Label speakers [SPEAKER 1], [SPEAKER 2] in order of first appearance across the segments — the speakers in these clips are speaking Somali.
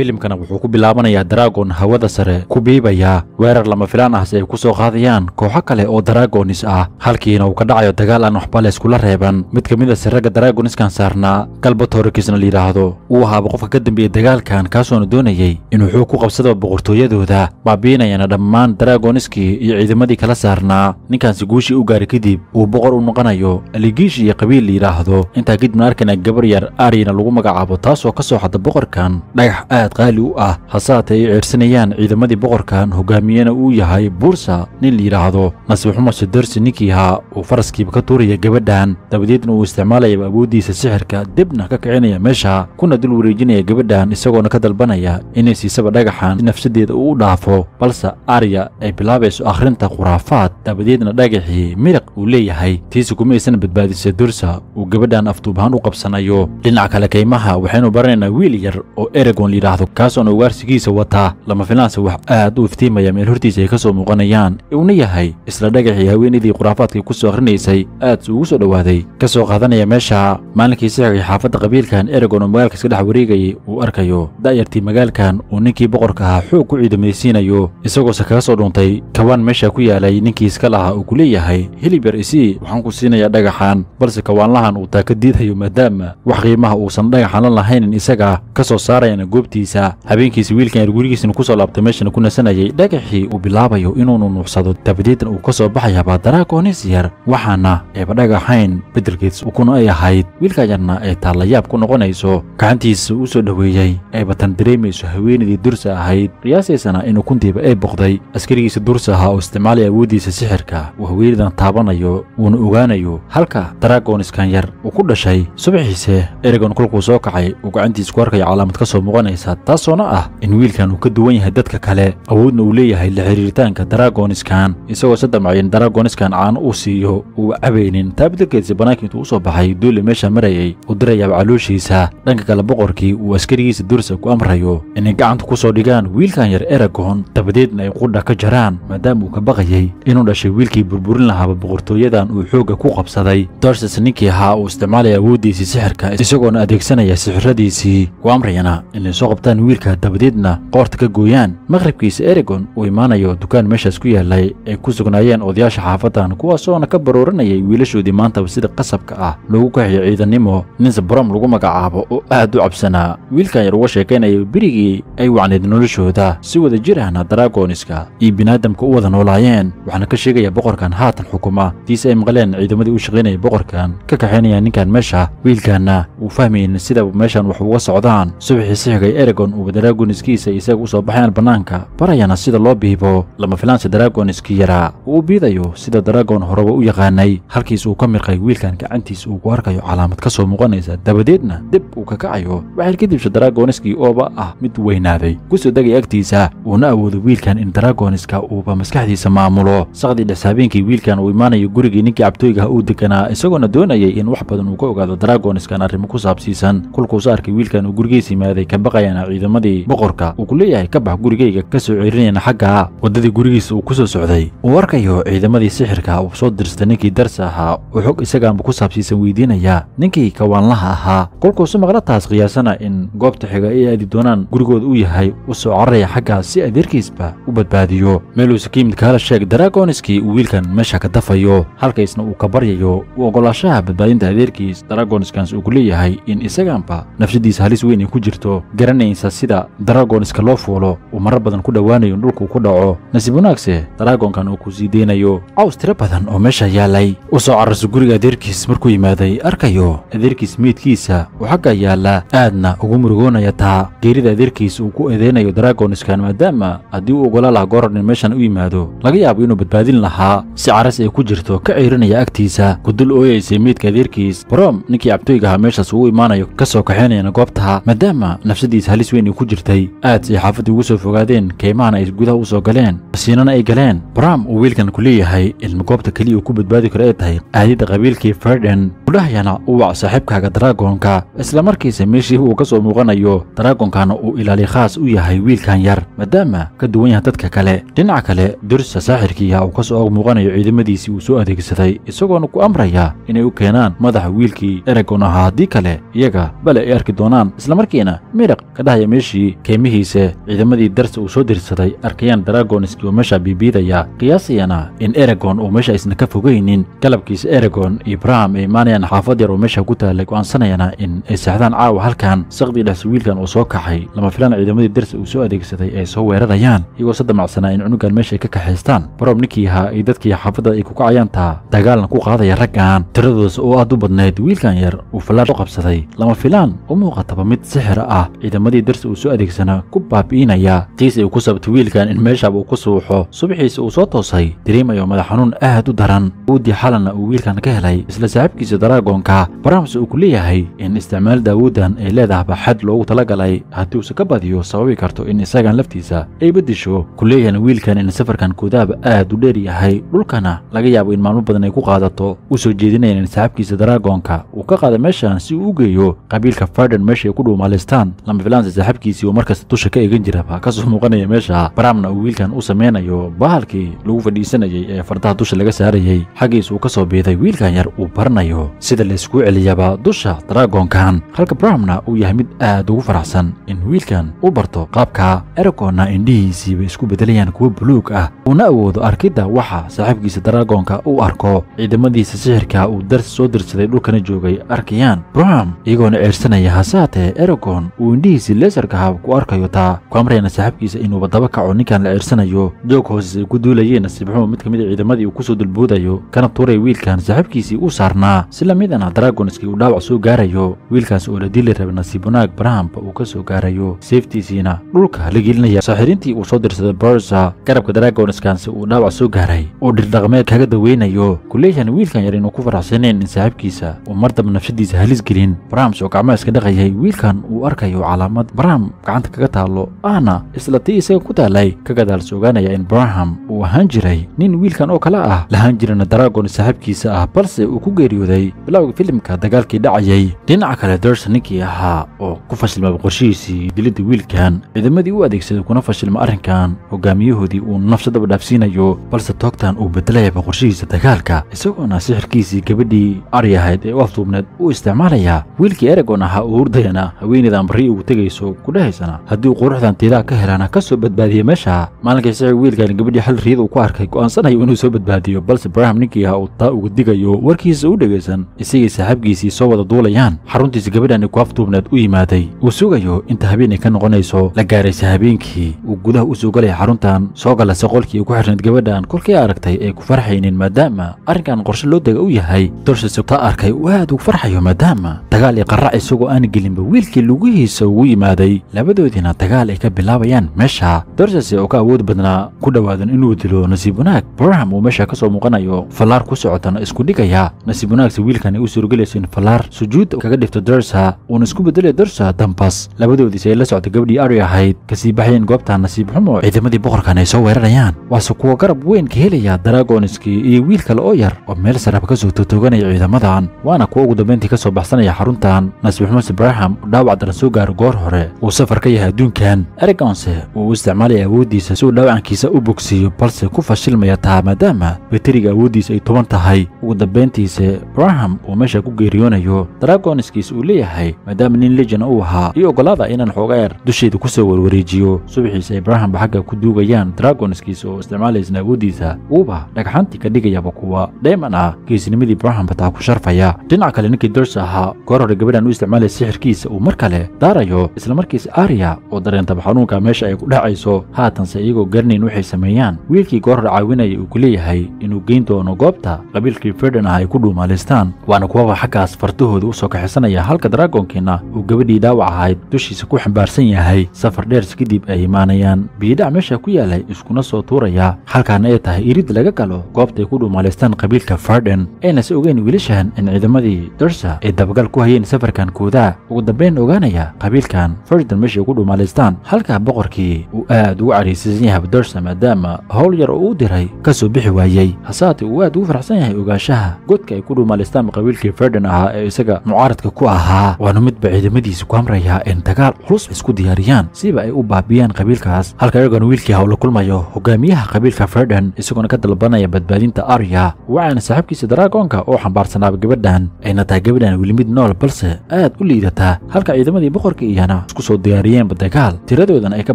[SPEAKER 1] filimkana wuxuu ku bilaabanayaa daragon hawada sare ku biibaya weerar lama filaan ahse ay ku soo qaadayaan kooxo kale oo daraagonis ah halkiina uu ka dhacayo dagaal aan waxba layskula reeban mid ka mid ase ah ragga daraagoniskan saarnaa galbatorikisna layidhaahdo uu ahaaba qofka ka dambeeyey dagaalkan kaasoona doonayey inuu xuug ku qabsado boqortooyadooda baabiinayana dhammaan daraagoniskii iyo ciidamadii kala saarnaa ninkaansi guushii u gaara kadib uu boqor u noqonayo aligiishi iyo qabiil la yidhaahdo intaa kadibna arkana gabar yar aryana lagu magacaabo taasoo ka soo xada boqorkan dhagax aad badeecad qaali u ah hasaate ay ceedhsanayaan ciidamadii boqorkan hogaamiyena uu yahay buursa nin layidhaahdo nasbixumasha darsi ninkii haa uu faraskiiba ka tuuraya gabadhan dabadeedna uu isticmaalayaba awooddiisa sixirka dibna ka kicinaya meesha kuna dul wareejinaya gabadhan isagoona ka dalbanaya inay siisaba dhagaxan si nafsadeeda uu u dhaafo balse arya ay bilaabayso akhrinta khuraafaad dabadeedna dhagaxii miriq uu leeyahay tiisi kumaysan badbaadisa dursa uu gabadhan afduubahaan u qabsanayo dhinaca kale kaymaha waxaynu baranaynaa wiil yar oo eragon layidhaahdo dhacdo kaasoon ugaarsigiisa wataa lama filaanse wax aad u iftiimaya meel hortiisa ay ka soo muuqanayaan uuna yahay isla dhagaxii haweenaydii khuraafaadkai ku soo akhrinaysay aad ugu soo dhowaaday ka soo qaadanaya meesha maalinkii sixigay xaafadda qabiilkan eragon oo magaalka iska dhex wareegayay uu arkayo da'yartii magaalkan uu ninkii boqorka ahaa xoog ku ciidamaysiinayo isagoose kaga soo dhuntay kawaan meeshaa ku yaalay ninkii iska lahaa uu ku leeyahay hilib isi waxaan ku siinayaa dhagaxan balse kawaanlahan uu taaka diidhayo maadaama wax qiimaha uusan dhagaxan la lahaynin isaga ka soo saarayana goobtii geesidiisa habeenkiisi wiilkan er gurigiisna kusoo laabtay meeshana ku nasanayay dhagaxii uu bilaabayo inuunu nunuucsado dabadeedna uu ka soo baxayaaba daraagoonis yar waxaana eeba dhagaxayn bedelkeeds ukuna ay ahayd wiilka yarna ay yaab ku noqonayso gacantiisa u soo dhoweeyey eebatan dareemayso haweenadii dursa ahayd qiyaasaysana in ukuntiiba ay boqday askarigiisa dursa ahaa oo isticmaalaya awooddiisa sixirka uu haweenadan taabanayo wuuna ogaanayo halka daraagoniskan yar uu ku dhashay subaxiise eragon kolkuu soo kacay uu gacantiisa ku arkaya calaamad ka soo muuqanaysa kartaa taasoo ah in wiilkan uu ka duwan yahay dadka kale awoodna uu leeyahay la xidhiiritaanka daragoniskan isagoo sadamcayin daragoniskan caano uu siiyo uu cabaynin taa beddelkeedsi bannaanka intuu u soo baxay duule meesha marayay uu dirayaaba calooshiisa dhanka kale boqorkii uu askarigiisa dursa ku amrayo inay gacanta ku soo dhigaan wiilkan yar eragon dabadeedna ay qudha ka jaraan maadaama uu ka baqayay inuu dhashay wiilkii burburin lahaaba boqortooyadan uu xoogga ku qabsaday dorses ninkii ahaa uu isticmaalaya awooddiisii sixirka isagoona adeegsanaya sixiradiisii ku amrayana inay soo laabtaan wiilka dabadeedna qoorta ka gooyaan maqribkiisa eregon uu imaanayo dukaan meeshaas ku yaalay ay ku sugnaayeen odayaasha xaafaddan kuwaasoona ka barooranayay wiilashoodii maantaba sida qasabka ah loogu kaxiyo ciidannimo nin sabram lagu magacaabo oo aad u cabsanaa wiilkan yar uga sheekaynaya berigii ay wacnayd noloshooda si wada jir ahna daraagoniska iyo biniaadamka u wada noolaayeen waxaana ka sheegaya boqorkan haatan xukuma diise ay maqleen ciidamadii u shaqaynaya boqorkan ka kaxaynaya ninkan meesha wiilkaanna uu fahmayn sida meeshan wax uga socdaan subaxii sixigay dragon uu draagooniskiisa isaga u soo baxayaan bannaanka barayana sida loo biibo lama filaansa draagooniskii yaraa uu biidayo sida dragon horaba u yaqaanay halkiis uu ka mirqay wiilkan gacantiis uu ku arkayo calaamad ka soo muuqanaysa dabadeedna dib uu ka kacayo waxay kadibsha draagoniskii ooba ah mid weynaaday ku soo degay agtiisa uuna awoodo wiilkan in draagoniska uuba maskaxdiisa maamulo sakhdii dhexsaabeenkii wiilkan uu imaanayo gurigii ninkii cabtooygaha uu deganaa isagoona doonayay in wax badan uu ka ogaado draagoniskana arrimo ku saabsiisan kulkuusa arkay wiilkan uu gurigiisa yimaaday ka baqayana ayayna ciidamadii boqorka uu ku leeyahay ka bax gurigayga kasoo soo ceerinayna xaggaa waddadii gurigiisa uu kusoo socday uu arkayo ciidamadii sixirka uu soo dirsta ninkii darsa ahaa uu xog isagaanba ku saabsiisan weydiinaya ninkii kawaanlaha ahaa kolkuusu maqlataas qiyaasana in goobta xiga ay aadi doonaan gurigooda u yahay u soo cararaya xaggaa si adeerkiisba u badbaadiyo meeluusakiimd kaala sheeg daraagoniskii uu wiilkan meesha ka dafayo halkaysna uu ka baryayo u oggolaashaha badbaadinta adeerkiis daraagoniskans uu ku leeyahay in isagaanba nafsadiisa halis weyn ay ku jirto garanayn garanaysaa sida daragoonska loo fuulo uu marar badan ku dhowaanayo in dhulkuu ku dhaco nasiib wanaagse daraagoonkan uu ku sii deynayo caws tiro badan oo meesha yaallay u soo cararso guriga adeerkiis markuu yimaaday arkayo adeerkiis meydkiisa uu xagga yaalla aadna ugu murugoonaya taa geerida adeerkiis uu ku eedeynayo daraagoniskan maadaama haddii uu ogolaa laha goorarnin meeshan u yimaado laga yaabo inuu badbaadin lahaa si caras ay ku jirto ka ceyrinaya agtiisa kudul ooyaysay meydka adeerkiis boroom ninkii cabtooygahaa meeshaas ugu imaanayo ka soo kaxaynayana goobtaha maadaama nafsadiisa halis weyn ay ku jirtay aad say xaafadda ugu soo fogaadeen kaymahana ay gudaha u soo galeen kasiinana ay galeen bram uu wiilkan ku leeyahay ilmi goobta keliya uu ku badbaadi karo ay tahay aadida qabiilkii ferden gudhahyana u wac saaxiibkaaga daraagoonka isla markiisa meeshii uu ka soo muuqanayo daraagoonkaana uu ilaali khaas u yahay wiilkan yar maadaama ka duwan yahay dadka kale dhinaca kale dursa saaxirkiiya uu ka soo og muuqanayo ciidamadiisii uu soo adeegsaday isagoona ku amraya inay u keenaan madaxa wiilkii eragon ahaa haddii kale iyaga bale ay arki doonaan islamarkiina midhaq dahaya meeshii keymihiisa ciidamadii darsi uu soo dirsaday arkayaan daragonski oo meesha biibiidaya qiyaasayana in eragon uu meesha isna ka fogaynin galabkiisa eragon iyo braham ay imaanayaan xaafad yar oo meesha ku taallay go'aansanayana in ay seexdaan caawa halkan saqdii dhexsa wiilkan uu soo kaxay lama filaan ciidamadii darsi uu soo adeegsaday ay soo weerarayaan iyagoo damacsanaa in cunugan meesha ay ka kaxaystaan barob ninkii ahaa iyo dadkii xaafadda ay ku kacayaan taa dagaalna ku qaadaya raggan tiradoodas oo aad u badnayd wiilkan yar uu fallaar soo qabsaday lama filaan u muuqataba mid sixira ah ciidamada maadaamadiii darsi uu soo adeegsanaa ku baabi'inayaa tiis ay ku sabta wiilkan in meeshaaba uu ku suuxo subaxiisa uu soo toosay dareemayo madax xanuun aad u daran awoodii xalanna uu wiilkan ka helay isla saaxiibkiisa daraagoonka barahams uu ku leeyahay in isticmaal daawuuddan ay leedahba xad loogu talagalay haddii uuse ka badiyo sababi karto in isagan laftiisa ay beddesho kuleeyahna wiilkan in safarkan koodaaba aad u dheer yahay dhulkana laga yaabo in maalmo badan ay ku qaadato u soo jeedinayan in saaxiibkiisa daraagoonka uu ka qaada meeshan si uu u geeyo qabiilka farden meesha ku dhuumaalaystaan lama filaan sanse saaxiibkiisii oo markasta dusha ka egan jira baa kasoo muuqanaya meesha baraamna uu wiilkan u samaynayo bahalkii lagu fadhiisanayay ee fardaha dusha laga saarayay xaggiis uu ka soo biiday wiilkan yar uu baranayo sida laysku celiyaba dusha draagoonkan halka brahamna uu yahay mid aad ugu faraxsan in wiilkan u barto qaabka eragonna indhihiisiiba isku beddelayaan kuwo buluug ah uuna awoodo arkidda waxa saaxiibkiisa daraagoonka uu arko ciidamadiisa sixirka uu darsi soo dirsaday dhulkana joogay arkayaan braham iyagoona ceersanaya hase haatee eragon uu indhihiisi si leesarka hab ku arkayo taa amrayna saaxiibkiisa inuuba daba kaco ninkan la eersanayo joog hooses ay ku duulayeen nasiibxumo mid ka mid a ah ciidamadii uu ku soo dulbuudayo kana tuuray wiilkan saaxiibkiisii u saarnaa si lamid ana dragonskii uu dhaawac soo gaarayo wiilkaas oo la dili raba nasiib wanaag barahampa uu ka soo gaarayo seeftiisiina dhulka la gelinaya saaxirintii uu soo dirsaday barsa garabka dragonaskanse uu dhaawac soo gaaray oo dhirdhaqmeed kaga daweynayo kuleyhan wiilkan yar inuu ku faraxsaneen in saaxibkiisa uu mardab nafsadiisa halis gelin barahams oo gacmaa iska dhaqayahay wiilkan uu arkayo calaamad caasimad barham gacanta kaga taallo ahna isla tii isaga ku taallay ka gadaal soogaanaya in braham uu ahaan jiray nin wiilkan oo kale ah lahaan jirana daraagon saaxiibkiisa ah balse uu ku geeriyooday bilowga filimka dagaalkii dhacayay dhinaca kale derson ninkii ahaa oo ku fashilmaba qorshihiisii dilidda wiilkan ciidamadii u adeegsaday kuna fashilma arrinkan hogaamiyahoodii uu nafsadaba dhaafsiinayo balse toogtan uu bedelayaba qorshihiisa dagaalka isagoona sixirkiisii gabadhii aryahayd ee u afduubneed uu isticmaalaya wiilkii eragon ahaa uu hurdayana haweeneydan barri ugu tegay dhegayso kudhahaysana haddii uu quruxdan tiidaa ka helana ka soo badbaadiye meesha maalinka isaga wiilkan gabadhii xal riyada uu ku arkay go'aansanayo inuu soo badbaadiyo balse braham ninkii ahaa uu taa uga digayo warkiisa u dhegaysan isagii saaxabkiisii soo wada duulayaan xaruntiisa gabadhan ku afduubneed u yimaaday uu sugayo inta habeenay ka noqonayso la gaaraysa habeenkii uu gudaha u soo galaya xaruntan soo galasa qolkii ku xirnayd gabadhan kolkii aragtay ay ku farxaynin maadaama arrinkan qorshe loo dega u yahay dorshase taa arkay uu aad ugu farxayo maadaama dagaal iyo qarac isagoo aan gelinba wiilkii lugihiisa ugu yimid yimaaday labadoodiina dagaal ay ka bilaabayaan meesha dorses oo ka awood badnaa ku dhowaadan inuu dilo nasiib wanaag borham uu meesha ka soo muuqanayo fallaar ku socotana isku dhigaya nasiib wanaagse wiilkani u suurogelayso in fallaar sujuud kaga dhifto dorsa uuna isku bedelaya dorsa dambas labadoodiis ay la socta gabadhii ari ahayd kasii baxayeen goobta nasiib xumo ciidamadii boqorkan ay soo weerarayaan waase kuwa garab weyn ka helaya daragoniski iyo wiil kale oo yar oo meel sarab ka soo totooganaya ciidamadan waana kuwa ugu dambayntii ka soo baxsanaya xaruntan nasiib xumo braham dhaawac daran soo gaaro goor hore hore uu safar ka yahay adduunkan eragonse uu u isticmaalay awooddiisa si uu dhaawacankiisa u bogsiiyo balse ku fashilmaya taa maadaama betariga awooddiisa ay toban tahay ugu dambayntiise braham uu meesha ku geeriyoonayo dragoniskiis uu leeyahay maadaama nin lejina u ahaa iyo ogolaada inaan xooga eer dusheeda ku soo warwareejiyo subaxiis ay brahamba xagga ku duugayaan daragoniskiis oo isticmaalaysna awooddiisa uuba dhagxantii ka dhigayaba kuwa dayman ah geesinimadii brahamba taa ku sharfaya dhinaca kale ninkii dors ahaa goor hore gabadhan u isticmaalaya sixirkiisa uu mar kale daarayo isla markiisa arya oo dareentaba xanuunka meesha ay ku dhacayso haatanse iyagoo garanayn waxay sameeyaan wiilkii goorar caawinaya uu kuleeyahay inuu geyn doono goobta qabiilkii ferdin ah ay ku dhuumaalaystaan waana kuwaba xaggaas fartahooda u soo kaxisanaya halka dragoonkiina uu gabadhii dhaawac ahayd dushiisa ku xambaarsan yahay safar dheers kadib ay imaanayaan biyidhac meesha ku yaalay iskuna soo tuuraya halkaana ay tahay irid laga galo goobtay ku dhuumaalaystaan qabiilka ferdin aynase ogeyn wiilashan in ciidamadii dersa ay dabagal ku hayeen safarkan koodaa ugu dambayn ogaanaya qabiilkan dhacaan fardan meeshay ku dhuumaalaystaan halka boqorkii uu aad ugu cadhaysiisan yahay abdorsa maadaama howl yar oo uu diray ka soo bixi waayey hasaate uu aad ugu faraxsan yahay ogaanshaha godka ay ku dhuumaalaystaan qabiilkii fardan ahaa ee isaga mucaaradka ku ahaa waanu midba ciidamadiisa ku amrayaa in dagaal culus isku diyaariyaan siba ay u baabiyaan qabiilkaas halka iyagona wiilkii hawla kulmayo hogaamiyaha qabiilka fardan isagoona ka dalbanaya badbaadinta arya waxaana saaxiibkiisa daraagoonka oo xambaarsanaaba gabadhan ayna tahay gabadhan weli mid nool balse aad u liidataa halka ciidamadii boqorka iyo waxayna isku soo diyaariyeenba dagaal tiradoodana ay ka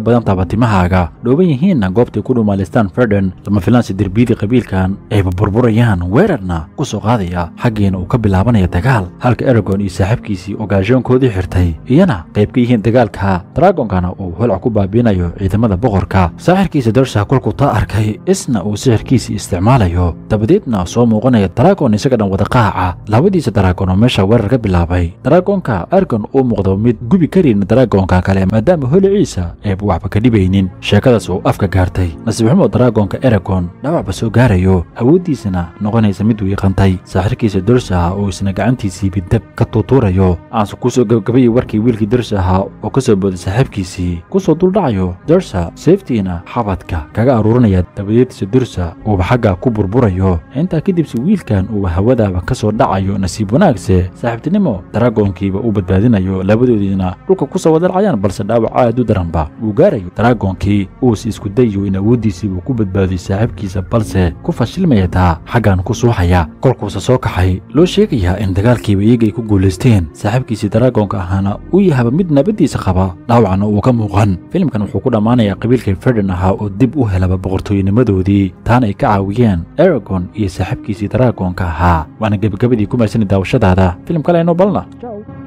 [SPEAKER 1] badan tahaba timahaaga dhooban yihiinna goobtay ku dhumaalaystaan ferden lama filaansi derbiidii qabiilkan ayba burburayaan weerarna ku soo qaadaya xaggiina uu ka bilaabanaya dagaal halka eragon iyo saaxiibkiisii ogaanshoonkoodii xirtay iyana qayb ka yihiin dagaalka dragonkana uu holca ku baabiinayo ciidamada boqorka saaxirkiisa darsha kolkuu taa arkay isna uu sixirkiisii isticmaalayo dabadeedna soo muuqanaya dragon isaga dhan wada qaaca labadiisa dragon oo meesha weerar ka bilaabay dragonka ergon uu muuqdo mid gubi karin daraagoonka kale maadaama holiciisa ayba waxba ka dhibaynin sheekadaas oo afka gaartay nasiib xumo daraagoonka eragon dhaawacba soo gaarayo awooddiisana noqonaysa mid wiiqantay saaxirkiisa dorsi oo isna gacantiisii bindab ka tuutuurayo aanse ku gabagabayay warkii wiilkii dorsi ahaa oo ka soo booday saaxiibkiisii kusoo duldhacayo dorsa seeftiina xabadka kaga aruurinaya dabadeedsa dursa uuba xagga ku burburayo intaa kadibse wiilkan uuba hawadaaba ka soo dhacayo nasiib wanaagse saaxiibtinimo daraagoonkiiba u badbaadinayo labadoodiina dhulka ku soo wadarcayaan balse dhaawac aad u daranba uu gaarayo daraagonkii uus isku dayo in awooddiisii uu ku badbaadiyo saaxiibkiisa balse ku fashilmayataa taa xaggan ku suuxaya kolkuuse soo kaxay loo sheegayaa in dagaalkiiba iyaga ay ku guulaysteen saaxiibkiisii daraagoonka ahaana uu yahaba mid nabaddiisa qaba dhaawacna uu ka muuqan filimkan wuxuu ku dhammaanayaa qabiilkii ferdin ahaa oo dib u helaba boqortooyinimadoodii taana ay ka caawiyeen aragon iyo saaxiibkiisii daraagoonka ahaa waana gebagabadii ku mahadsani daawashadaada filim kale aynu balna